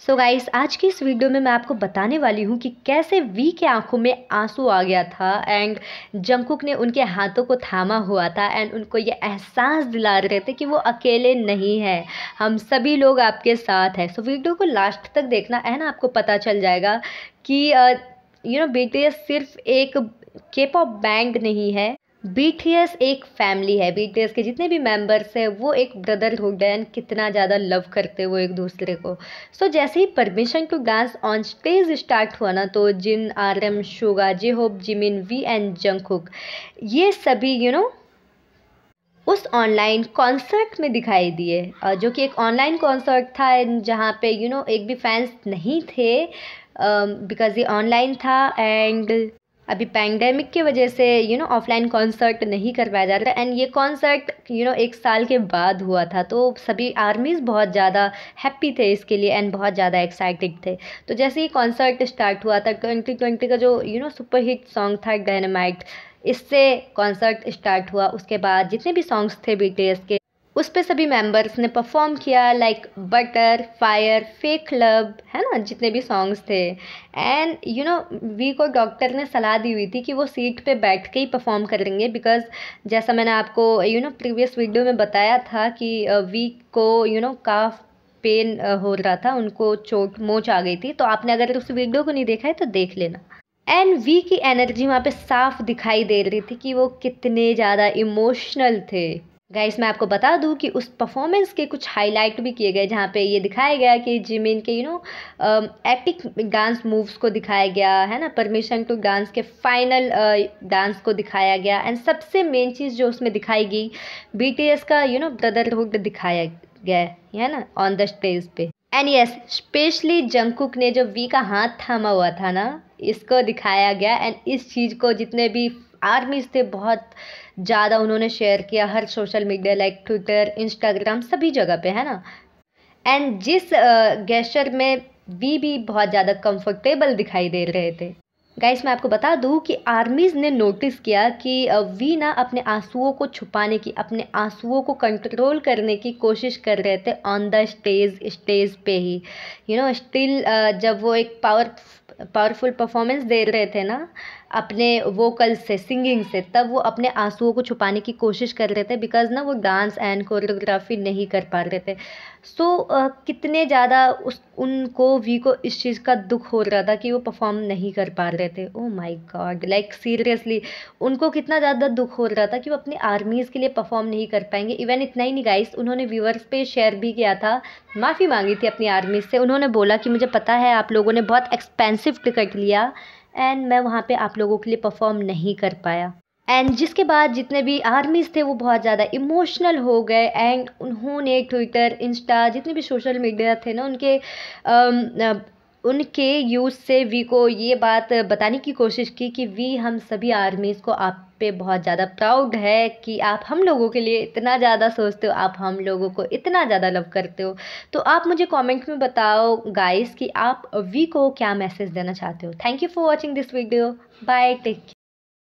सो so guys आज की इस वीडियो में मैं आपको बताने वाली हूँ कि कैसे वी के आंखों में आंसू आ गया था एंड जंकुक ने उनके हाथों को थामा हुआ था एंड उनको ये एहसास दिला रहे थे कि वो अकेले नहीं है हम सभी लोग आपके साथ हैं सो so वीडियो को लास्ट तक देखना है ना आपको पता चल जाएगा कि यू uh, नो बेटे सिर्फ एक के पॉप बैंड नहीं है बी एक फैमिली है बी के जितने भी मेम्बर्स हैं वो एक ब्रदरहुड है कितना ज़्यादा लव करते हैं वो एक दूसरे को सो so, जैसे ही permission to dance on stage start हुआ ना तो Jin R M Suga J Hope Jimin V and Jungkook ये सभी यू you नो know, उस ऑनलाइन कॉन्सर्ट में दिखाई दिए जो कि एक ऑनलाइन कॉन्सर्ट था जहाँ पे यू you नो know, एक भी फैंस नहीं थे बिकॉज़ ये ऑनलाइन था एंड अभी पैंडेमिक की वजह से यू नो ऑफलाइन कॉन्सर्ट नहीं करवाया जा रहा था एंड ये कॉन्सर्ट यू नो एक साल के बाद हुआ था तो सभी आर्मीज़ बहुत ज़्यादा हैप्पी थे इसके लिए एंड बहुत ज़्यादा एक्साइटेड थे तो जैसे ही कॉन्सर्ट स्टार्ट हुआ था ट्वेंटी ट्वेंटी का जो यू नो सुपरहिट सॉन्ग था डायनामाइट इससे कॉन्सर्ट स्टार्ट हुआ उसके बाद जितने भी सॉन्ग्स थे बीटीएस के उस पर सभी मेंबर्स ने परफॉर्म किया like Butter Fire Fake Club है ना जितने भी सॉन्ग्स थे एंड यू नो वी को डॉक्टर ने सलाह दी हुई थी कि वो सीट पे बैठ के ही परफॉर्म करेंगे बिकॉज जैसा मैंने आपको यू नो प्रीवियस वीडियो में बताया था कि वी uh, को यू नो काफ पेन हो रहा था उनको चोट मोच आ गई थी तो आपने अगर उस वीडियो को नहीं देखा है तो देख लेना एंड वी की एनर्जी वहाँ पे साफ दिखाई दे रही थी कि वो कितने ज़्यादा इमोशनल थे गाइस मैं आपको बता दूं कि उस परफॉर्मेंस के कुछ हाईलाइट भी किए गए जहाँ पे ये दिखाया गया कि जिमिन के you know acting dance moves को दिखाया गया है ना परमिशन टू डांस के फाइनल डांस uh, को दिखाया गया एंड सबसे मेन चीज़ जो उसमें दिखाई गई बीटीएस का यू नो ब्रदरहुड दिखाया गया है ना ऑन द स्टेज पे एंड यस स्पेशली जंकुक ने जो वी का हाथ थामा हुआ था ना इसको दिखाया गया एंड इस चीज़ को जितने भी आर्मी से बहुत ज़्यादा उन्होंने शेयर किया हर social media like Twitter Instagram सभी जगह पे है ना एंड जिस गैशर में वी भी बहुत ज़्यादा कंफर्टेबल दिखाई दे रहे थे गाइस मैं आपको बता दूं कि आर्मीज़ ने नोटिस किया कि वी ना अपने आंसुओं को छुपाने की अपने आंसुओं को कंट्रोल करने की कोशिश कर रहे थे ऑन द स्टेज स्टेज पे ही यू नो स्टिल जब वो एक पावर पावरफुल परफॉर्मेंस दे रहे थे ना अपने वोकल से सिंगिंग से तब वो अपने आंसुओं को छुपाने की कोशिश कर रहे थे बिकॉज ना वो डांस एंड कोरियोग्राफी नहीं कर पा रहे थे सो so, uh, कितने ज़्यादा उस उनको वी को इस चीज़ का दुख हो रहा था कि वो परफॉर्म नहीं कर पा रहे थे oh my God like seriously उनको कितना ज़्यादा दुख हो रहा था कि वो अपनी आर्मीज़ के लिए परफॉर्म नहीं कर पाएंगे इवन इतना ही नहीं गाइस उन्होंने व्यूवर्स पे शेयर भी किया था माफ़ी मांगी थी अपनी आर्मीज से उन्होंने बोला कि मुझे पता है आप लोगों ने बहुत एक्सपेंसिव टिकट लिया एंड मैं वहाँ पे आप लोगों के लिए परफॉर्म नहीं कर पाया एंड जिसके बाद जितने भी आर्मीज़ थे वो बहुत ज़्यादा इमोशनल हो गए एंड उन्होंने ट्विटर इंस्टा जितने भी सोशल मीडिया थे ना उनके उनके यूज़ से वी को ये बात बताने की कोशिश की कि वी हम सभी आर्मीज़ को आप पे बहुत ज़्यादा प्राउड है कि आप हम लोगों के लिए इतना ज़्यादा सोचते हो आप हम लोगों को इतना ज़्यादा लव करते हो तो आप मुझे कमेंट में बताओ गाइस कि आप वी को क्या मैसेज देना चाहते हो thank you for watching this video bye take